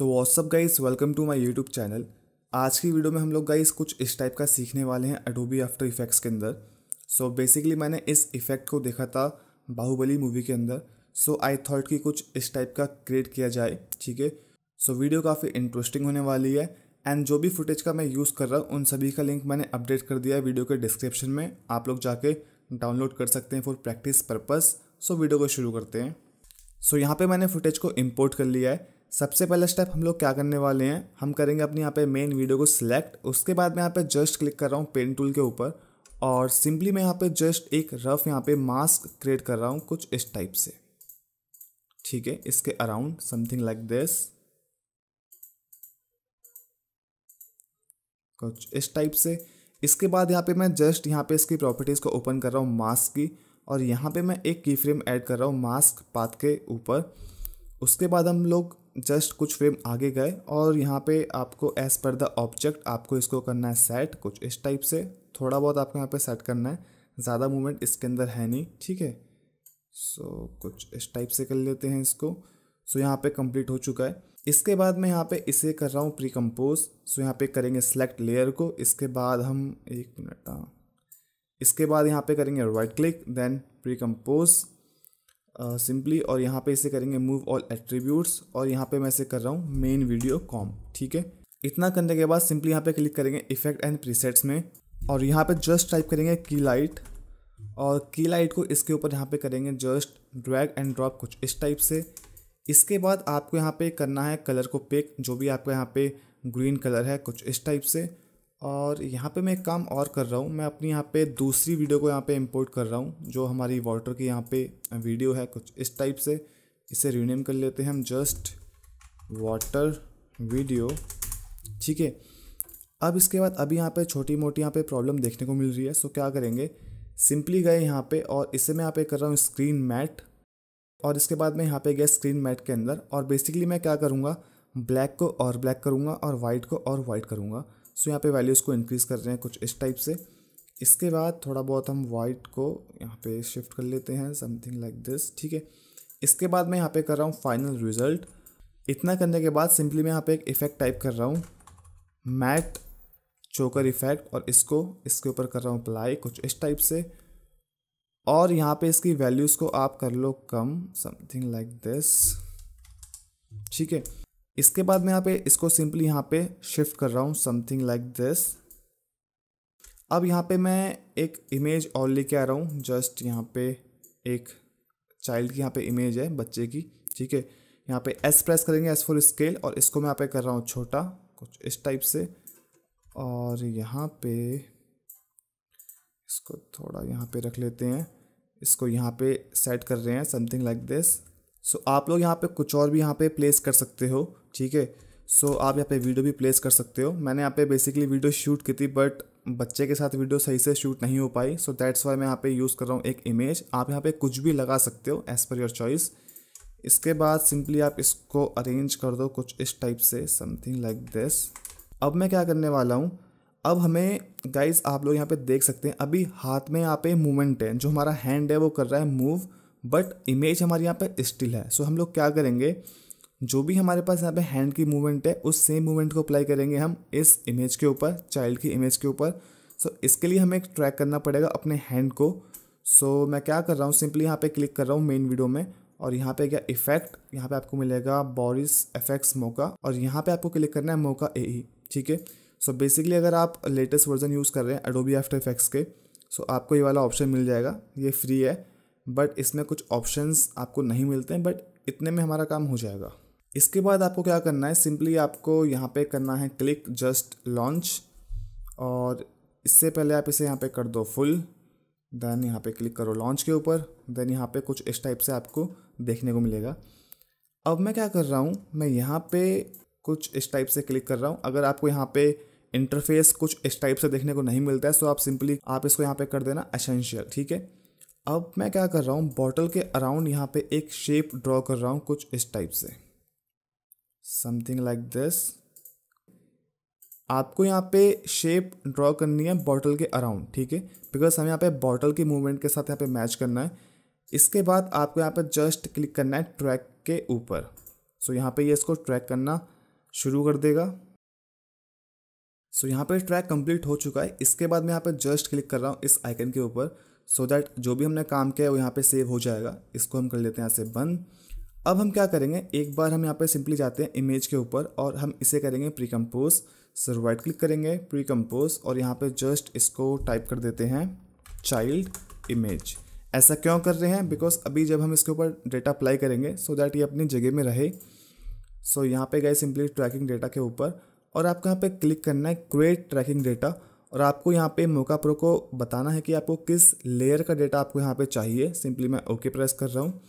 So what's up guys welcome to my YouTube channel आज की video में हम लोग गाइस कुछ इस टाइप का सीखने वाले हैं अडोबी आफ्टर इफेक्ट्स के अंदर सो so, बेसिकली मैंने इस इफेक्ट को देखा था बाहुबली मूवी के अंदर सो आई थॉट कि कुछ इस टाइप का क्रिएट किया जाए ठीक है सो वीडियो काफ़ी इंटरेस्टिंग होने वाली है एंड जो भी फुटेज का मैं यूज़ कर रहा हूँ उन सभी का लिंक मैंने अपडेट कर दिया है वीडियो के डिस्क्रिप्शन में आप लोग जाके डाउनलोड कर सकते हैं for practice purpose so video को शुरू करते हैं सो so, यहाँ पे मैंने फुटेज को इम्पोर्ट कर लिया है सबसे पहला स्टेप हम लोग क्या करने वाले हैं हम करेंगे अपने यहाँ पे मेन वीडियो को सिलेक्ट उसके बाद मैं यहाँ पे जस्ट क्लिक कर रहा हूँ पेन टूल के ऊपर और सिंपली मैं यहाँ पे जस्ट एक रफ यहाँ पे मास्क क्रिएट कर रहा हूँ कुछ इस टाइप से ठीक है इसके अराउंड समथिंग लाइक दिस कुछ इस टाइप से इसके बाद यहाँ पे मैं जस्ट यहाँ पे इसकी प्रॉपर्टीज़ को ओपन कर रहा हूँ मास्क की और यहाँ पे मैं एक की फ्रेम ऐड कर रहा हूँ मास्क पाथ के ऊपर उसके बाद हम लोग जस्ट कुछ फ्रेम आगे गए और यहाँ पे आपको एज पर द ऑब्जेक्ट आपको इसको करना है सेट कुछ इस टाइप से थोड़ा बहुत आपको यहाँ पे सेट करना है ज़्यादा मूवमेंट इसके अंदर है नहीं ठीक है सो so, कुछ इस टाइप से कर लेते हैं इसको सो so, यहाँ पे कंप्लीट हो चुका है इसके बाद मैं यहाँ पे इसे कर रहा हूँ प्री कम्पोज सो यहाँ पे करेंगे सेलेक्ट लेयर को इसके बाद हम एक मिनट हाँ। इसके बाद यहाँ पे करेंगे right click then precompose simply और यहाँ पे इसे करेंगे मूव ऑल एट्रीब्यूट्स और यहाँ पे मैं इसे कर रहा हूँ मेन वीडियो कॉम ठीक है इतना करने के बाद सिंपली यहाँ पे क्लिक करेंगे इफेक्ट एंड प्रीसेट्स में और यहाँ पे जस्ट टाइप करेंगे की लाइट और की लाइट को इसके ऊपर यहाँ पे करेंगे जस्ट ड्रैग एंड ड्रॉप कुछ इस टाइप से इसके बाद आपको यहाँ पे करना है कलर को पिक जो भी आपका यहाँ पे ग्रीन कलर है कुछ इस टाइप से और यहाँ पे मैं एक काम और कर रहा हूँ मैं अपनी यहाँ पे दूसरी वीडियो को यहाँ पे इंपोर्ट कर रहा हूँ जो हमारी वाटर की यहाँ पे वीडियो है कुछ इस टाइप से इसे रीनेम कर लेते हैं हम जस्ट वाटर वीडियो ठीक है अब इसके बाद अभी यहाँ पे छोटी मोटी यहाँ पे प्रॉब्लम देखने को मिल रही है सो क्या करेंगे सिंपली गए यहाँ पर और इसे मैं यहाँ पे कर रहा हूँ स्क्रीन मैट और इसके बाद मैं यहाँ पे गया स्क्रीन मैट के अंदर और बेसिकली मैं क्या करूँगा ब्लैक को और ब्लैक करूँगा और वाइट को और वाइट करूँगा सो यहाँ पे वैल्यूज़ को इंक्रीज़ कर रहे हैं कुछ इस टाइप से इसके बाद थोड़ा बहुत हम वाइट को यहाँ पे शिफ्ट कर लेते हैं समथिंग लाइक दिस ठीक है इसके बाद मैं यहाँ पे कर रहा हूँ फाइनल रिजल्ट इतना करने के बाद सिंपली मैं यहाँ पे एक इफ़ेक्ट टाइप कर रहा हूँ मैट चोकर इफ़ेक्ट और इसको इसके ऊपर कर रहा हूँ अप्लाई कुछ इस टाइप से और यहाँ पे इसकी वैल्यूज़ को आप कर लो कम समथिंग लाइक दिस ठीक है इसके बाद मैं यहाँ पे इसको सिंपली यहाँ पे शिफ्ट कर रहा हूँ समथिंग लाइक दिस अब यहाँ पे मैं एक इमेज और लेके आ रहा हूँ जस्ट यहाँ पे एक चाइल्ड की यहाँ पे इमेज है बच्चे की ठीक है यहाँ पे एस प्रेस करेंगे एस फॉर स्केल और इसको मैं यहाँ पे कर रहा हूँ छोटा कुछ इस टाइप से और यहाँ पे इसको थोड़ा यहाँ पे रख लेते हैं इसको यहाँ पे सेट कर रहे हैं something like this so so, आप लोग यहाँ पे कुछ और भी यहाँ पे प्लेस कर सकते हो ठीक है सो आप यहाँ पे वीडियो भी प्लेस कर सकते हो मैंने यहाँ पे बेसिकली वीडियो शूट की थी बट बच्चे के साथ वीडियो सही से शूट नहीं हो पाई सो दैट्स वाई मैं यहाँ पे यूज़ कर रहा हूँ एक इमेज आप यहाँ पे कुछ भी लगा सकते हो एज़ पर योर चॉइस इसके बाद सिंपली आप इसको अरेंज कर दो कुछ इस टाइप से समथिंग लाइक दिस अब मैं क्या करने वाला हूँ अब हमें गाइज आप लोग यहाँ पे देख सकते हैं अभी हाथ में यहाँ पे मूवमेंट है जो हमारा हैंड है वो कर रहा है मूव बट इमेज हमारे यहाँ पर स्टिल है सो हम लोग क्या करेंगे जो भी हमारे पास यहाँ पे हैंड की मूवमेंट है उस सेम मूवमेंट को अप्लाई करेंगे हम इस इमेज के ऊपर चाइल्ड की इमेज के ऊपर सो so, इसके लिए हमें ट्रैक करना पड़ेगा अपने हैंड को सो so, मैं क्या कर रहा हूँ सिंपली यहाँ पे क्लिक कर रहा हूँ मेन वीडियो में और यहाँ पे क्या इफेक्ट यहाँ पे आपको मिलेगा बॉरिस एफेक्ट्स मोका और यहाँ पे आपको क्लिक करना है मोका ए ई ठीक है सो बेसिकली अगर आप लेटेस्ट वर्जन यूज़ कर रहे हैं अडोबी आफ्टर इफेक्ट्स के सो so, आपको ये वाला ऑप्शन मिल जाएगा ये फ्री है बट इसमें कुछ ऑप्शंस आपको नहीं मिलते हैं बट इतने में हमारा काम हो जाएगा इसके बाद आपको क्या करना है सिंपली आपको यहाँ पे करना है क्लिक जस्ट लॉन्च और इससे पहले आप इसे यहाँ पे कर दो फुल देन यहाँ पे क्लिक करो लॉन्च के ऊपर देन यहाँ पे कुछ इस टाइप से आपको देखने को मिलेगा अब मैं क्या कर रहा हूँ मैं यहाँ पे कुछ इस टाइप से क्लिक कर रहा हूँ अगर आपको यहाँ पे इंटरफेस कुछ इस टाइप से देखने को नहीं मिलता है तो आप सिंपली आप इसको यहाँ पे कर देना असेंशियल ठीक है अब मैं क्या कर रहा हूँ बॉटल के अराउंड यहाँ पे एक शेप ड्रॉ कर रहा हूँ कुछ इस टाइप से समथिंग लाइक दिस आपको यहाँ पे शेप ड्रॉ करनी है बॉटल के अराउंड ठीक है बिकॉज हमें यहाँ पे बॉटल के मूवमेंट के साथ यहाँ पे मैच करना है इसके बाद आपको यहाँ पे जस्ट क्लिक करना है ट्रैक के ऊपर सो so, यहाँ पे ये यह इसको ट्रैक करना शुरू कर देगा सो so, यहाँ पे ट्रैक कंप्लीट हो चुका है इसके बाद मैं यहाँ पे जस्ट क्लिक कर रहा हूँ इस आइकन के ऊपर सो so दैट जो भी हमने काम किया है वो यहाँ पे सेव हो जाएगा इसको हम कर लेते हैं यहाँ से बंद अब हम क्या करेंगे एक बार हम यहाँ पे सिंपली जाते हैं इमेज के ऊपर और हम इसे करेंगे प्री कम्पोज सर वाइट क्लिक करेंगे प्री कम्पोज और यहाँ पे जस्ट इसको टाइप कर देते हैं चाइल्ड इमेज ऐसा क्यों कर रहे हैं बिकॉज अभी जब हम इसके ऊपर डेटा अप्लाई करेंगे सो so दैट ये अपनी जगह में रहे सो so यहाँ पे गए सिंपली ट्रैकिंग डेटा के ऊपर और आपको यहाँ पे क्लिक करना है क्रिएट ट्रैकिंग डेटा और आपको यहाँ पे मोका प्रो को बताना है कि आपको किस लेयर का डेटा आपको यहाँ पे चाहिए सिंपली मैं ओके प्रेस कर रहा हूँ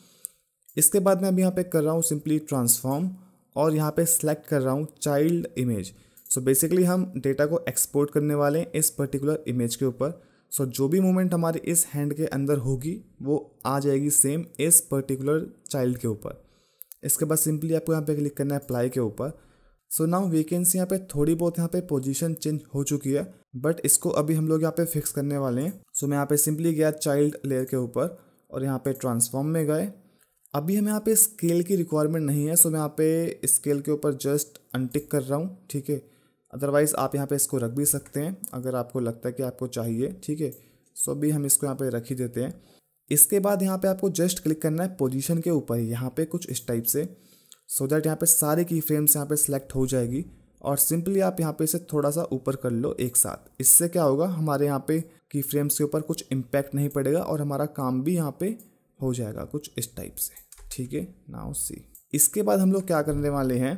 इसके बाद मैं अभी यहाँ पे कर रहा हूँ सिंपली ट्रांसफॉर्म और यहाँ पे सेलेक्ट कर रहा हूँ चाइल्ड इमेज सो बेसिकली हम डेटा को एक्सपोर्ट करने वाले हैं इस पर्टिकुलर इमेज के ऊपर सो so, जो भी मूवमेंट हमारे इस हैंड के अंदर होगी वो आ जाएगी सेम इस पर्टिकुलर चाइल्ड के ऊपर इसके बाद सिंपली आपको यहाँ पे क्लिक करना है अप्लाई के ऊपर सो नाउ वेकेंसी यहाँ पे थोड़ी बहुत यहाँ पे पोजीशन चेंज हो चुकी है बट इसको अभी हम लोग यहाँ पे फिक्स करने वाले हैं सो मैं यहाँ पे सिंपली गया चाइल्ड लेयर के ऊपर और यहाँ पे ट्रांसफॉर्म में गए अभी हमें यहाँ पे स्केल की रिक्वायरमेंट नहीं है सो मैं यहाँ पे स्केल के ऊपर जस्ट अनटिक कर रहा हूँ ठीक है अदरवाइज़ आप यहाँ पे इसको रख भी सकते हैं अगर आपको लगता है कि आपको चाहिए ठीक है सो अभी हम इसको यहाँ पर रख ही देते हैं इसके बाद यहाँ पर आपको जस्ट क्लिक करना है पोजिशन के ऊपर ही यहाँ पर कुछ इस टाइप से सो दैट यहाँ पर सारे की फ्रेम्स यहाँ पर सेलेक्ट हो जाएगी और सिंपली आप यहाँ पे इसे थोड़ा सा ऊपर कर लो एक साथ इससे क्या होगा हमारे यहाँ पे की फ्रेम्स के ऊपर कुछ इम्पैक्ट नहीं पड़ेगा और हमारा काम भी यहाँ पे हो जाएगा कुछ इस टाइप से ठीक है नाउ सी इसके बाद हम लोग क्या करने वाले हैं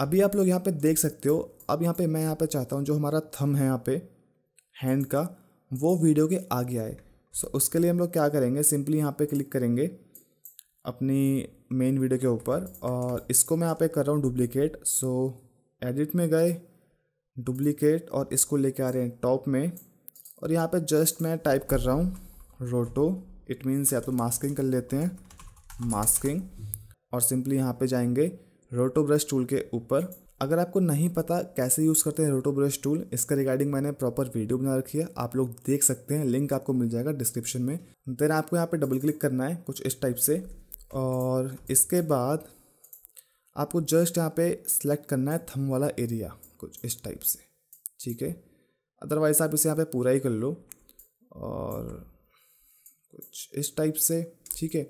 अभी आप लोग यहाँ पे देख सकते हो अब यहाँ पे मैं यहाँ पे चाहता हूँ जो हमारा थम है यहाँ पे हैंड का वो वीडियो के आगे आए सो उसके लिए हम लोग क्या करेंगे सिंपली यहाँ पे क्लिक करेंगे अपनी मेन वीडियो के ऊपर और इसको मैं यहाँ पे कर रहा हूँ डुप्लीकेट सो एडिट में गए डुप्लीकेट और इसको लेके आ रहे हैं टॉप में और यहाँ पे जस्ट मैं टाइप कर रहा हूँ रोटो इट मीन्स या तो मास्किंग कर लेते हैं मास्किंग और सिंपली यहाँ पे जाएंगे रोटो ब्रश टूल के ऊपर अगर आपको नहीं पता कैसे यूज़ करते हैं रोटो ब्रश टूल इसका रिगार्डिंग मैंने प्रॉपर वीडियो बना रखी है आप लोग देख सकते हैं लिंक आपको मिल जाएगा डिस्क्रिप्शन में देन आपको यहाँ पे डबल क्लिक करना है कुछ इस टाइप से और इसके बाद आपको जस्ट यहाँ पे सेलेक्ट करना है थम वाला एरिया कुछ इस टाइप से ठीक है अदरवाइज आप इसे यहाँ पे पूरा ही कर लो और कुछ इस टाइप से ठीक है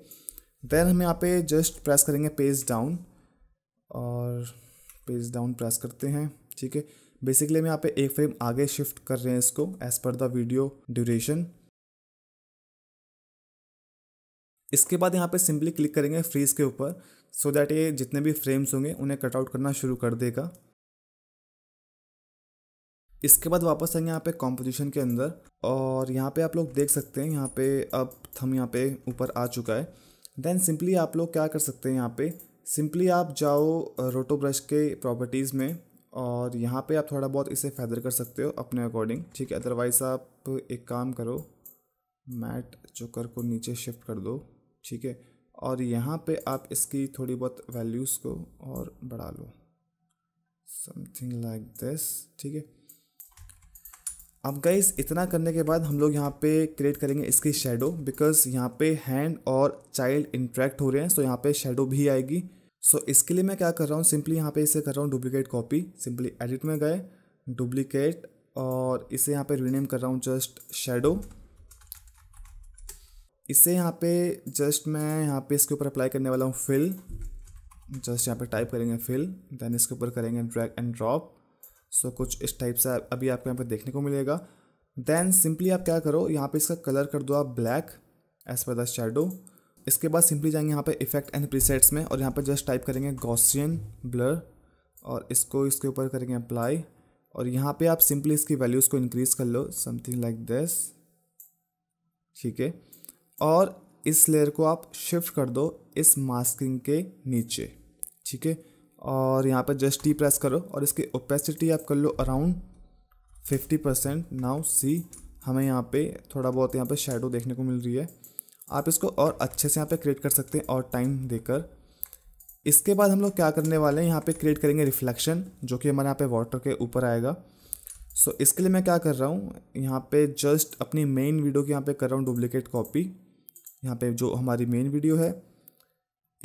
देन हम यहाँ पे जस्ट प्रेस करेंगे पेज डाउन और पेज डाउन प्रेस करते हैं ठीक है बेसिकली हम यहाँ पे एक फ्रेम आगे शिफ्ट कर रहे हैं इसको as per the video duration इसके बाद यहाँ पे सिंपली क्लिक करेंगे फ्रीज के ऊपर सो दैट ये जितने भी फ्रेम्स होंगे उन्हें कटआउट करना शुरू कर देगा इसके बाद वापस आएंगे यहाँ पे कॉम्पोजिशन के अंदर और यहाँ पे आप लोग देख सकते हैं यहाँ पे अब थम यहाँ पे ऊपर आ चुका है देन सिंपली आप लोग क्या कर सकते हैं यहाँ पे सिंपली आप जाओ रोटो ब्रश के प्रॉपर्टीज़ में और यहाँ पे आप थोड़ा बहुत इसे फैदर कर सकते हो अपने अकॉर्डिंग ठीक है अदरवाइज़ आप एक काम करो मैट चोकर को नीचे शिफ्ट कर दो ठीक है और यहाँ पे आप इसकी थोड़ी बहुत वैल्यूज़ को और बढ़ा लो समथिंग लाइक दिस ठीक है अब गाइस इतना करने के बाद हम लोग यहाँ पे क्रिएट करेंगे इसकी शेडो बिकॉज यहाँ पे हैंड और चाइल्ड इंट्रैक्ट हो रहे हैं सो यहाँ पे शेडो भी आएगी सो इसके लिए मैं क्या कर रहा हूँ सिंपली यहाँ पे इसे कर रहा हूँ डुप्लीकेट कॉपी सिंपली एडिट में गए डुप्लीकेट और इसे यहाँ पे रीनेम कर रहा हूँ जस्ट शेडो इसे यहाँ पे जस्ट मैं यहाँ पे इसके ऊपर अप्लाई करने वाला हूँ फिल जस्ट यहाँ पे टाइप करेंगे फिल देन इसके ऊपर करेंगे ड्रैग एंड ड्रॉप सो कुछ इस टाइप से अभी आपको यहाँ पे देखने को मिलेगा देन सिंपली आप क्या करो यहाँ पे इसका कलर कर दो आप black as per the shadow इसके बाद सिंपली जाएंगे यहाँ पे इफेक्ट एंड प्रीसेट्स में और यहाँ पे जस्ट टाइप करेंगे गॉसियन ब्लर और इसको इसके ऊपर करेंगे अप्लाई और यहाँ पे आप सिंपली इसकी वैल्यूज़ को इंक्रीज़ कर लो समथिंग लाइक दिस ठीक है और इस लेयर को आप शिफ्ट कर दो इस मास्किंग के नीचे ठीक है और यहाँ पर जस्ट टी प्रेस करो और इसकी ओपेसिटी आप कर लो around fifty percent now see हमें यहाँ पे थोड़ा बहुत यहाँ पे शेडो देखने को मिल रही है आप इसको और अच्छे से यहाँ पे क्रिएट कर सकते हैं और टाइम देकर इसके बाद हम लोग क्या करने वाले हैं यहाँ पे क्रिएट करेंगे रिफ्लेक्शन जो कि हमारे यहाँ पे वाटर के ऊपर आएगा सो so, इसके लिए मैं क्या कर रहा हूँ यहाँ पे जस्ट अपनी मेन वीडियो के यहाँ पे कर रहा हूँ डुप्लिकेट कॉपी यहाँ पे जो हमारी मेन वीडियो है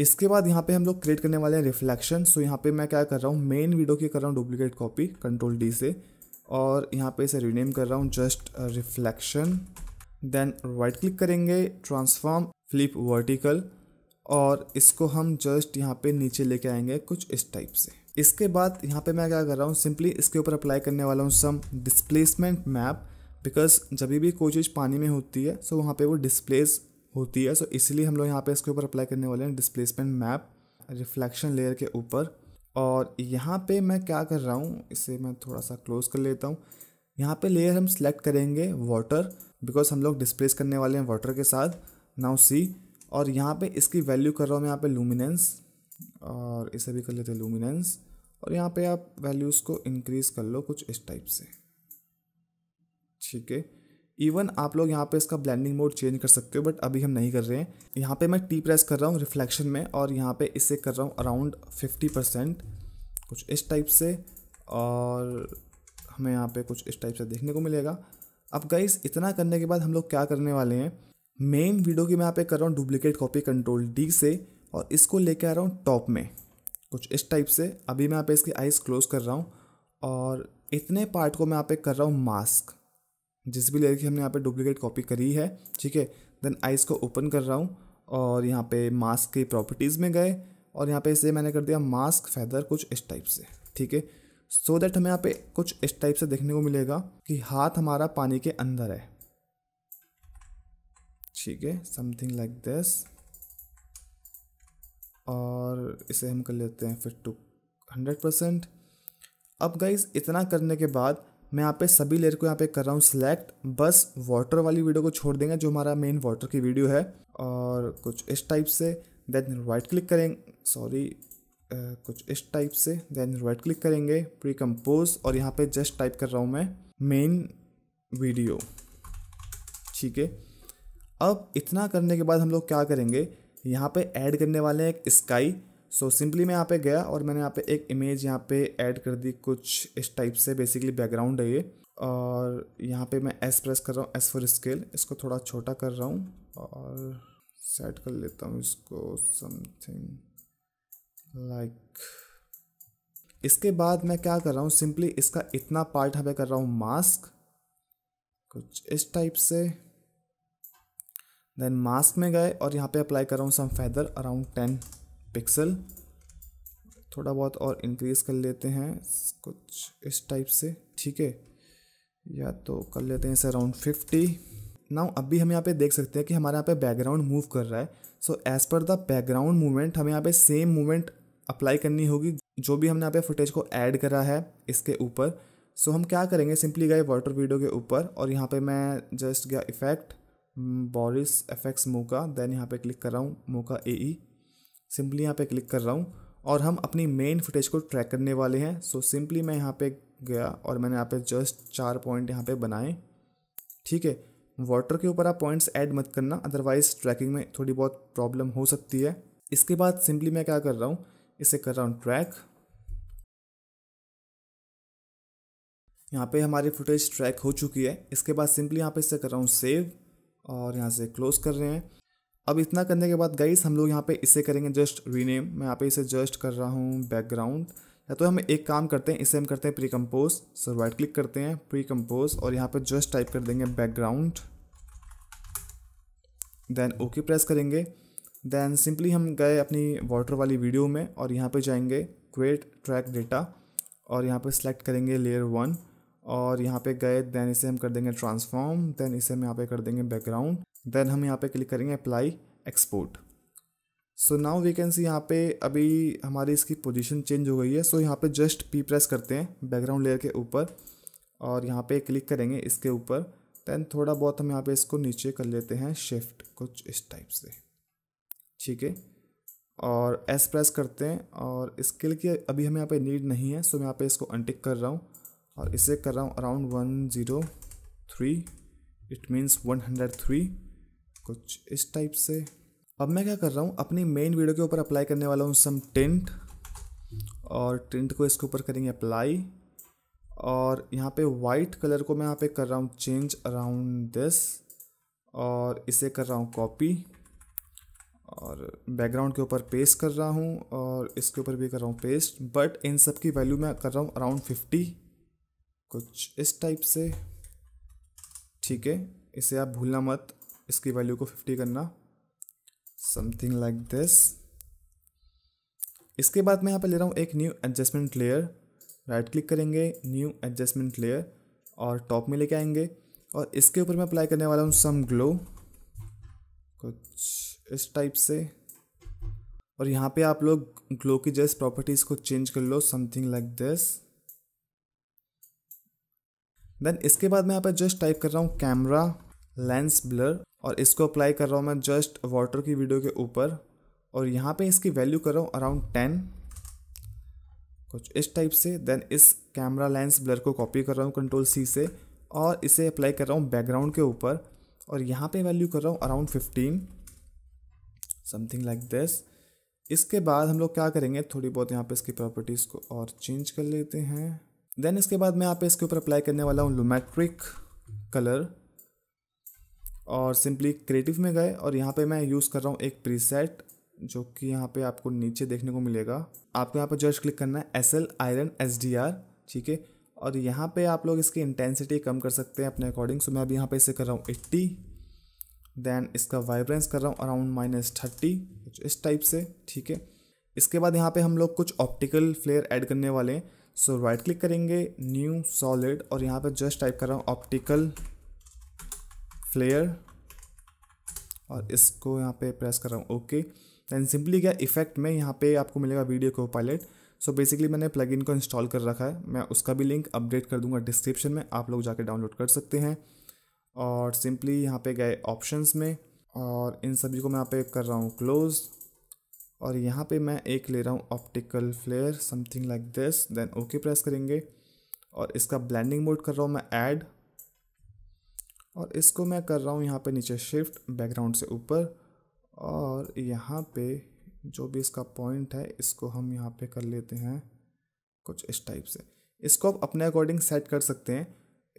इसके बाद यहाँ पे हम लोग क्रिएट करने वाले हैं रिफ्लेक्शन सो यहाँ पे मैं क्या कर रहा हूँ मेन वीडियो की कर रहा हूँ डुप्लीकेट कॉपी कंट्रोल डी से और यहाँ पे इसे रीनेम कर रहा हूँ just reflection then right click करेंगे ट्रांसफॉर्म फ्लिप वर्टिकल और इसको हम जस्ट यहाँ पे नीचे लेके आएंगे कुछ इस टाइप से इसके बाद यहाँ पे मैं क्या कर रहा हूँ सिंपली इसके ऊपर अप्लाई करने वाला हूँ सम डिस्प्लेसमेंट मैप बिकॉज जब भी कोई चीज़ पानी में होती है सो वहाँ पे वो डिस्प्लेस होती है सो so, इसलिए हम लोग यहाँ पे इसके ऊपर अप्लाई करने वाले हैं डिस्प्लेसमेंट मैप रिफ्लेक्शन लेयर के ऊपर और यहाँ पे मैं क्या कर रहा हूँ इसे मैं थोड़ा सा क्लोज कर लेता हूँ यहाँ पे लेयर हम सेलेक्ट करेंगे वाटर बिकॉज हम लोग डिस्प्लेस करने वाले हैं वाटर के साथ नाउ सी और यहाँ पे इसकी वैल्यू कर रहा हूँ मैं यहाँ पे लूमिनेंस और इसे भी कर लेते हैं लूमिनेंस और यहाँ पे आप वैल्यूज़ को इनक्रीज़ कर लो कुछ इस टाइप से ठीक है इवन आप लोग यहाँ पे इसका ब्लेंडिंग मोड चेंज कर सकते हो बट अभी हम नहीं कर रहे हैं यहाँ पे मैं टी प्रेस कर रहा हूँ रिफ्लेक्शन में और यहाँ पे इसे कर रहा हूँ अराउंड फिफ्टी परसेंट कुछ इस टाइप से और हमें यहाँ पे कुछ इस टाइप से देखने को मिलेगा अब गाइस इतना करने के बाद हम लोग क्या करने वाले हैं मेन वीडियो की मैं यहाँ पे कर रहा हूँ डुप्लीकेट कॉपी कंट्रोल डी से और इसको लेके आ रहा हूँ टॉप में कुछ इस टाइप से अभी मैं यहाँ पे इसकी आइज़ क्लोज कर रहा हूँ और इतने पार्ट को मैं यहाँ पे कर रहा हूँ मास्क जिस भी लेयर की हमने यहाँ पे डुप्लीकेट कॉपी करी है ठीक है देन आई इसको ओपन कर रहा हूँ और यहाँ पे मास्क की प्रॉपर्टीज़ में गए और यहाँ पे इसे मैंने कर दिया मास्क फैदर कुछ इस टाइप से ठीक है सो दैट हमें यहाँ पे कुछ इस टाइप से देखने को मिलेगा कि हाथ हमारा पानी के अंदर है ठीक है समथिंग लाइक दिस और इसे हम कर लेते हैं फिर टू हंड्रेड परसेंट अब गाइज इतना करने के बाद मैं यहाँ पे सभी लेयर को यहाँ पे कर रहा हूँ सिलेक्ट बस वाटर वाली वीडियो को छोड़ देंगे जो हमारा मेन वाटर की वीडियो है और कुछ इस टाइप से देन राइट क्लिक करेंगे सॉरी कुछ इस टाइप से देन राइट क्लिक करेंगे प्री कम्पोज और यहाँ पे जस्ट टाइप कर रहा हूँ मैं मेन वीडियो ठीक है अब इतना करने के बाद हम लोग क्या करेंगे यहाँ पे ऐड करने वाले हैं एक स्काई सो so, सिंपली मैं यहाँ पे गया और मैंने यहाँ पे एक इमेज यहाँ पे ऐड कर दी कुछ इस टाइप से बेसिकली बैकग्राउंड है ये और यहाँ पे मैं एस प्रेस कर रहा हूँ एस फॉर स्केल इसको थोड़ा छोटा कर रहा हूँ और सेट कर लेता हूँ इसको समथिंग लाइक इसके बाद मैं क्या कर रहा हूँ सिंपली इसका इतना पार्ट हमें कर रहा हूँ मास्क कुछ इस टाइप से देन मास्क में गए और यहाँ पे अप्लाई कर रहा हूँ some feather around ten pixel थोड़ा बहुत और इंक्रीज़ कर लेते हैं कुछ इस टाइप से ठीक है या तो कर लेते हैं इसे अराउंड फिफ्टी नाउ अभी हम यहाँ पे देख सकते हैं कि हमारे यहाँ पे बैकग्राउंड मूव कर रहा है so as per the background movement हमें यहाँ पे सेम मूवमेंट अप्लाई करनी होगी जो भी हमने यहाँ पे फुटेज को ऐड करा है इसके ऊपर सो so, हम क्या करेंगे सिंपली गए वाटर वीडियो के ऊपर और यहाँ पे मैं जस्ट गया effect Boris effects Mocha then यहाँ पे क्लिक कर रहा हूँ मोका ए ई सिंपली यहाँ पे क्लिक कर रहा हूँ और हम अपनी मेन फुटेज को ट्रैक करने वाले हैं सो सिंपली मैं यहाँ पे गया और मैंने यहाँ पे जस्ट चार पॉइंट यहाँ पे बनाए ठीक है वाटर के ऊपर आप पॉइंट्स ऐड मत करना अदरवाइज़ ट्रैकिंग में थोड़ी बहुत प्रॉब्लम हो सकती है इसके बाद सिंपली मैं क्या कर रहा हूँ इसे कर रहा हूँ ट्रैक यहाँ पे हमारी फुटेज ट्रैक हो चुकी है इसके बाद सिंपली यहाँ पे इसे कर रहा हूँ सेव और यहाँ से क्लोज़ कर रहे हैं अब इतना करने के बाद गाइस हम लोग यहाँ पे इसे करेंगे जस्ट रीनेम मैं यहाँ पे इसे जस्ट कर रहा हूँ बैकग्राउंड या तो हम एक काम करते हैं इसे हम करते हैं प्री कम्पोज सर वाइट क्लिक करते हैं प्री कम्पोज और यहाँ पे जस्ट टाइप कर देंगे बैकग्राउंड देन ओके प्रेस करेंगे देन सिंपली हम गए अपनी वाटर वाली वीडियो में और यहाँ पे जाएंगे क्रिएट ट्रैक डेटा और यहाँ पे सिलेक्ट करेंगे लेयर वन और यहाँ पे गए देन इसे हम कर देंगे ट्रांसफॉर्म देन इसे हम यहाँ पे कर देंगे बैकग्राउंड देन हम यहाँ पे क्लिक करेंगे apply export so now we can see यहाँ पे अभी हमारी इसकी पोजीशन चेंज हो गई है सो so, यहाँ पे जस्ट पी प्रेस करते हैं बैकग्राउंड लेयर के ऊपर और यहाँ पे क्लिक करेंगे इसके ऊपर दैन थोड़ा बहुत हम यहाँ पे इसको नीचे कर लेते हैं शिफ्ट कुछ इस टाइप से ठीक है और एस प्रेस करते हैं और स्किल की अभी हमें यहाँ पे नीड नहीं है सो मैं यहाँ पे इसको अनटिक कर रहा हूँ और इसे कर रहा हूँ around one zero three it means one hundred three कुछ इस टाइप से अब मैं क्या कर रहा हूँ अपनी मेन वीडियो के ऊपर अप्लाई करने वाला हूँ सम टेंट और टेंट को इसके ऊपर करेंगे अप्लाई और यहाँ पे वाइट कलर को मैं यहाँ पे कर रहा हूँ चेंज अराउंड दिस और इसे कर रहा हूँ कॉपी और बैकग्राउंड के ऊपर पेस्ट कर रहा हूँ और इसके ऊपर भी कर रहा हूँ पेस्ट बट इन सब की वैल्यू मैं कर रहा हूँ अराउंड फिफ्टी कुछ इस टाइप से ठीक है इसे आप भूलना मत इसकी वैल्यू को फिफ्टी करना समथिंग लाइक दिस इसके बाद मैं यहाँ पर ले रहा हूँ एक new adjustment layer right click करेंगे न्यू एडजस्टमेंट लेयर और टॉप में लेके आएंगे और इसके ऊपर मैं अप्लाई करने वाला हूँ सम ग्लो कुछ इस टाइप से और यहाँ पे आप लोग ग्लो की जस्ट प्रॉपर्टीज़ को चेंज कर लो समथिंग लाइक दिस देन इसके बाद मैं यहाँ पर जस्ट टाइप कर रहा हूँ कैमरा लेंस ब्लर और इसको अप्लाई कर रहा हूँ मैं जस्ट वाटर की वीडियो के ऊपर और यहाँ पे इसकी वैल्यू कर रहा हूँ अराउंड टेन कुछ इस टाइप से देन इस कैमरा लेंस ब्लर को कॉपी कर रहा हूँ कंट्रोल सी से और इसे अप्लाई कर रहा हूँ बैकग्राउंड के ऊपर और यहाँ पे वैल्यू कर रहा हूँ around fifteen something like this इसके बाद हम लोग क्या करेंगे थोड़ी बहुत यहाँ पे इसकी प्रॉपर्टीज़ को और चेंज कर लेते हैं देन इसके बाद मैं यहाँ पे इसके ऊपर अप्लाई करने वाला हूँ लोमेट्रिक कलर और सिंपली क्रिएटिव में गए और यहाँ पे मैं यूज़ कर रहा हूँ एक प्रीसेट जो कि यहाँ पे आपको नीचे देखने को मिलेगा आपको यहाँ पर जस्ट क्लिक करना है S L iron S D R ठीक है और यहाँ पे आप लोग इसकी इंटेंसिटी कम कर सकते हैं अपने अकॉर्डिंग सो मैं अभी यहाँ पे इसे कर रहा हूँ एट्टी देन इसका वाइब्रेंस कर रहा हूँ अराउंड माइनस थर्टी इस टाइप से ठीक है इसके बाद यहाँ पे हम लोग कुछ ऑप्टिकल फ्लेयर ऐड करने वाले हैं सो राइट क्लिक करेंगे न्यू सॉलिड और यहाँ पे जस्ट टाइप कर रहा हूँ ऑप्टिकल फ्लेयर और इसको यहाँ पे प्रेस कर रहा हूँ ओके दैन सिंपली क्या इफेक्ट में यहाँ पे आपको मिलेगा वीडियो को पायलट सो बेसिकली मैंने प्लगइन को इंस्टॉल कर रखा है मैं उसका भी लिंक अपडेट कर दूंगा डिस्क्रिप्शन में आप लोग जाके डाउनलोड कर सकते हैं और सिंपली यहाँ पे गए ऑप्शंस में और इन सभी को मैं यहाँ पे कर रहा हूँ क्लोज़ और यहाँ पे मैं एक ले रहा हूँ optical flare something like this then okay press करेंगे और इसका ब्लैंडिंग मोड कर रहा हूँ मैं ऐड और इसको मैं कर रहा हूँ यहाँ पे नीचे शिफ्ट बैकग्राउंड से ऊपर और यहाँ पे जो भी इसका पॉइंट है इसको हम यहाँ पे कर लेते हैं कुछ इस टाइप से इसको आप अपने अकॉर्डिंग सेट कर सकते हैं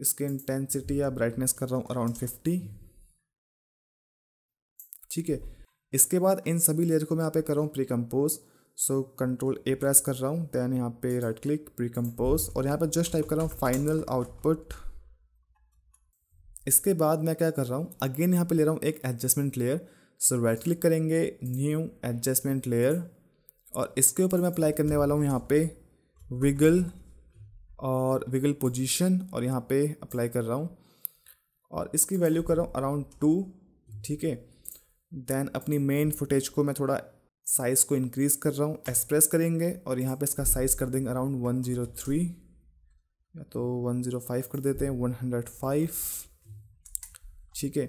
इसके इंटेंसिटी या ब्राइटनेस कर रहा हूँ अराउंड फिफ्टी ठीक है इसके बाद इन सभी लेयर को मैं यहाँ पे कर रहा हूँ pre compose so control A press कर रहा हूँ देन यहाँ पे राइट क्लिक प्री कम्पोज और यहाँ पे जस्ट टाइप कर रहा हूँ फाइनल आउटपुट इसके बाद मैं क्या कर रहा हूँ अगेन यहाँ पे ले रहा हूँ एक adjustment layer so right click करेंगे न्यू एडजस्टमेंट लेयर और इसके ऊपर मैं अप्लाई करने वाला हूँ यहाँ पे विगल और विगल पोजीशन और यहाँ पे अप्लाई कर रहा हूँ और इसकी वैल्यू कर रहा हूँ अराउंड टू ठीक है देन अपनी मेन फुटेज को मैं थोड़ा साइज़ को इनक्रीज़ कर रहा हूँ एक्सप्रेस करेंगे और यहाँ पर इसका साइज़ कर देंगे अराउंड वन ज़ीरो थ्री या तो वन ज़ीरो फाइव कर देते हैं वन हंड्रेड ठीक है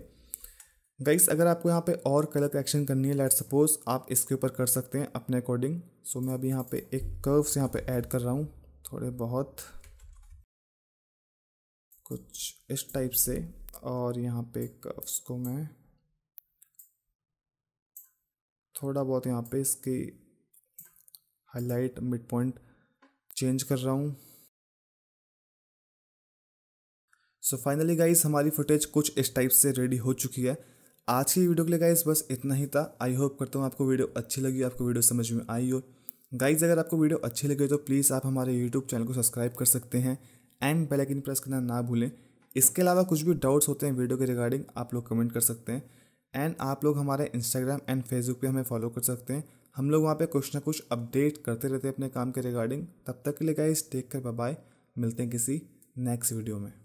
गाइस अगर आपको यहाँ पे और कलर करेक्शन करनी है लेट सपोज आप इसके ऊपर कर सकते हैं अपने अकॉर्डिंग सो मैं अभी यहाँ पे एक कर्व्स यहाँ पे ऐड कर रहा हूँ थोड़े बहुत कुछ इस टाइप से और यहाँ पे कर्व्स को मैं थोड़ा बहुत यहाँ पे इसकी हाईलाइट मिड पॉइंट चेंज कर रहा हूँ सो फाइनली गाइस हमारी फुटेज कुछ इस टाइप से रेडी हो चुकी है आज की वीडियो के लिए गाइस बस इतना ही था आई होप करता हूँ आपको वीडियो अच्छी लगी आपको वीडियो समझ में आई हो गाइज अगर आपको वीडियो अच्छी लगे तो प्लीज़ आप हमारे यूट्यूब चैनल को सब्सक्राइब कर सकते हैं एंड बेल आइकन प्रेस करना ना भूलें इसके अलावा कुछ भी डाउट्स होते हैं वीडियो के रिगार्डिंग आप लोग कमेंट कर सकते हैं एंड आप लोग हमारे इंस्टाग्राम एंड फेसबुक पर हमें फॉलो कर सकते हैं हम लोग वहाँ पर कुछ ना कुछ अपडेट करते रहते हैं अपने काम के रिगार्डिंग तब तक के लिए गाइस टेक कर बाय मिलते हैं किसी नेक्स्ट वीडियो में